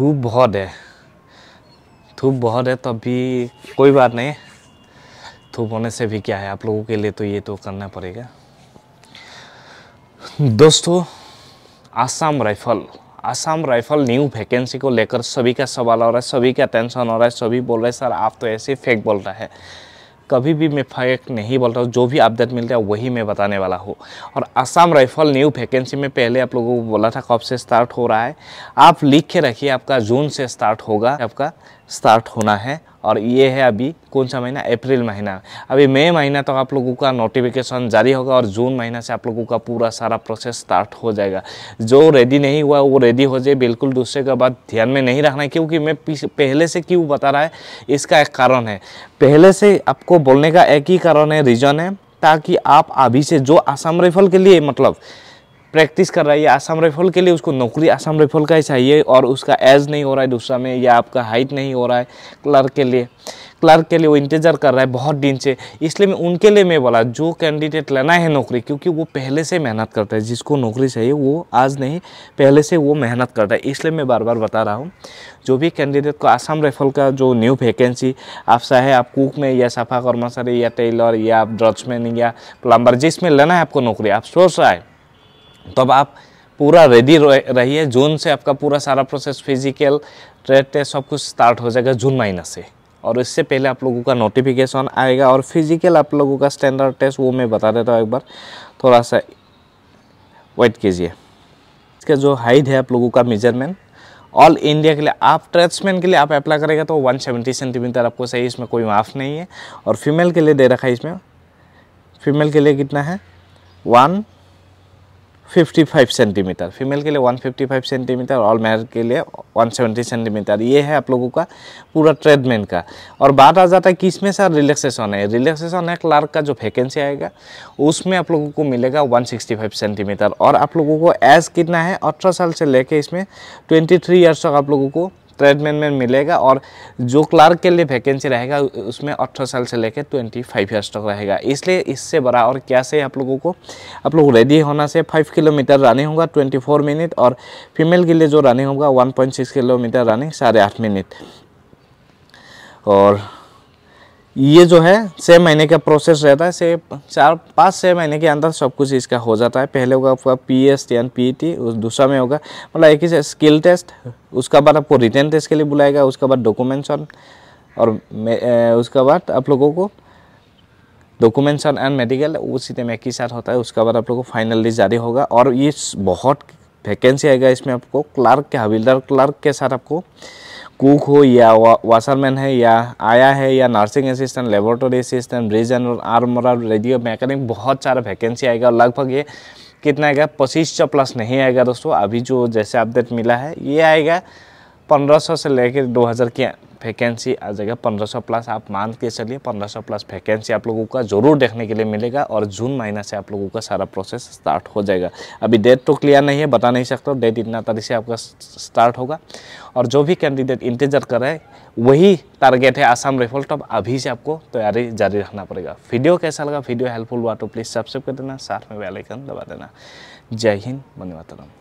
धूप बहुत है धूप बहुत है तो अभी कोई बात नहीं धूप होने से भी क्या है आप लोगों के लिए तो ये तो करना पड़ेगा दोस्तों Assam rifle Assam rifle new vacancy को लेकर सभी का सवाल हो रहा है सभी का टेंशन हो रहा है सभी बोल रहे हैं सर आप तो ऐसे फेक बोल रहा है कभी भी मैं फेक नहीं बोल रहा हूँ जो भी अपडेट मिलता है वही मैं बताने वाला हूँ और असम राइफल न्यू वैकेंसी में पहले आप लोगों को बोला था कब से स्टार्ट हो रहा है आप लिख के रखिए आपका जून से स्टार्ट होगा आपका स्टार्ट होना है और ये है अभी कौन सा महीना अप्रैल महीना अभी मई महीना तक तो आप लोगों का नोटिफिकेशन जारी होगा और जून महीना से आप लोगों का पूरा सारा प्रोसेस स्टार्ट हो जाएगा जो रेडी नहीं हुआ वो रेडी हो जाए बिल्कुल दूसरे का बात ध्यान में नहीं रखना है क्योंकि मैं पहले से क्यों बता रहा है इसका एक कारण है पहले से आपको बोलने का एक ही कारण है रीज़न है ताकि आप अभी से जो आसाम राइफल के लिए मतलब प्रैक्टिस कर रहा है या आसाम राइफल के लिए उसको नौकरी आसाम राइफल का ही चाहिए और उसका एज नहीं हो रहा है दूसरा में या आपका हाइट नहीं हो रहा है क्लर्क के लिए क्लर्क के लिए वो इंतज़ार कर रहा है बहुत दिन से इसलिए मैं उनके लिए मैं बोला जो कैंडिडेट लेना है नौकरी क्योंकि वो पहले से मेहनत करता है जिसको नौकरी चाहिए वो आज नहीं पहले से वो मेहनत करता है इसलिए मैं बार बार बता रहा हूँ जो भी कैंडिडेट को आसाम राइफल का जो न्यू वैकेंसी आप चाहे आप कुक में या सफा कर्मचारी या टेलर या आप ड्रग्समैन या प्लम्बर जिसमें लेना है आपको नौकरी आप सोच रहा है तो अब आप पूरा रेडी रहिए जून से आपका पूरा सारा प्रोसेस फिजिकल ट्रेड टेस्ट सब कुछ स्टार्ट हो जाएगा जून महीना से और इससे पहले आप लोगों का नोटिफिकेशन आएगा और फिजिकल आप लोगों का स्टैंडर्ड टेस्ट वो मैं बता देता हूँ एक बार थोड़ा सा वेट कीजिए इसका जो हाइट है आप लोगों का मेजरमेंट ऑल इंडिया के लिए आप ट्रेड्समैन के लिए आप अप्लाई करेगा तो 170 सेंटीमीटर आपको सही इसमें कोई माफ़ नहीं है और फीमेल के लिए दे रखा है इसमें फीमेल के लिए कितना है वन 55 सेंटीमीटर फीमेल के लिए 155 सेंटीमीटर और मेल के लिए 170 सेंटीमीटर ये है आप लोगों का पूरा ट्रेडमेंट का और बात आ जाता है किसमें में सर रिलैक्सेशन है रिलैक्सेशन है क्लार्क का जो वैकेंसी आएगा उसमें आप लोगों को मिलेगा 165 सेंटीमीटर और आप लोगों को एज कितना है अठारह साल से लेके इसमें ट्वेंटी ईयर्स तक आप लोगों को ट्रेडमैन में मिलेगा और जो क्लार्क के लिए वैकेंसी रहेगा उसमें अठारह साल से लेकर ट्वेंटी फाइव ईयर्स तक रहेगा इसलिए इससे बड़ा और क्या से आप लोगों को आप लोग रेडी होना से फाइव किलोमीटर रनिंग होगा ट्वेंटी फोर मिनट और फीमेल के लिए जो रनिंग होगा one point six kilometre running साढ़े आठ मिनट और ये जो है छः महीने का प्रोसेस रहता है से चार पाँच छः महीने के अंदर सब कुछ इसका हो जाता है पहले होगा आपका P S T N P T दूसरा में होगा मतलब एक ही स्किल टेस्ट उसका बाद आपको रिटर्न टेस्ट के लिए बुलाएगा उसके बाद डॉक्यूमेंटेशन और उसके बाद आप लोगों को डॉक्यूमेंटेशन एंड मेडिकल उसी टाइम एक ही साथ होता है उसके बाद आप लोगों को फाइनल लिस्ट जारी होगा और ये बहुत वैकेंसी आएगा इसमें आपको क्लार्क के हवीलदार क्लार्क के साथ आपको कुक हो या वा, वाशरमैन है या आया है या nursing assistant laboratory assistant bridge and armour radio mechanic बहुत सारा वैकेंसी आएगा और लगभग ये कितना आएगा पच्चीस सौ प्लस नहीं आएगा दोस्तों अभी जो जैसे अपडेट मिला है ये आएगा पंद्रह सौ से लेकर दो हज़ार के वैकेंसी आ जाएगा पंद्रह सौ प्लस आप मान के चलिए पंद्रह सौ प्लस वैकेंसी आप लोगों का ज़रूर देखने के लिए मिलेगा और जून महीना से आप लोगों का सारा प्रोसेस स्टार्ट हो जाएगा अभी डेट तो क्लियर नहीं है बता नहीं सकता डेट इतना तारीख से आपका स्टार्ट होगा और जो भी कैंडिडेट इंतजार कर रहे हैं वही टारगेट है आसाम रेफल टॉप अभी से आपको तैयारी जारी रखना पड़ेगा वीडियो कैसा लगा वीडियो हेल्पफुल हुआ तो प्लीज़ सब्सक्राइब कर देना साथ में बेलाइकन दबा देना जय हिंद माता मातरम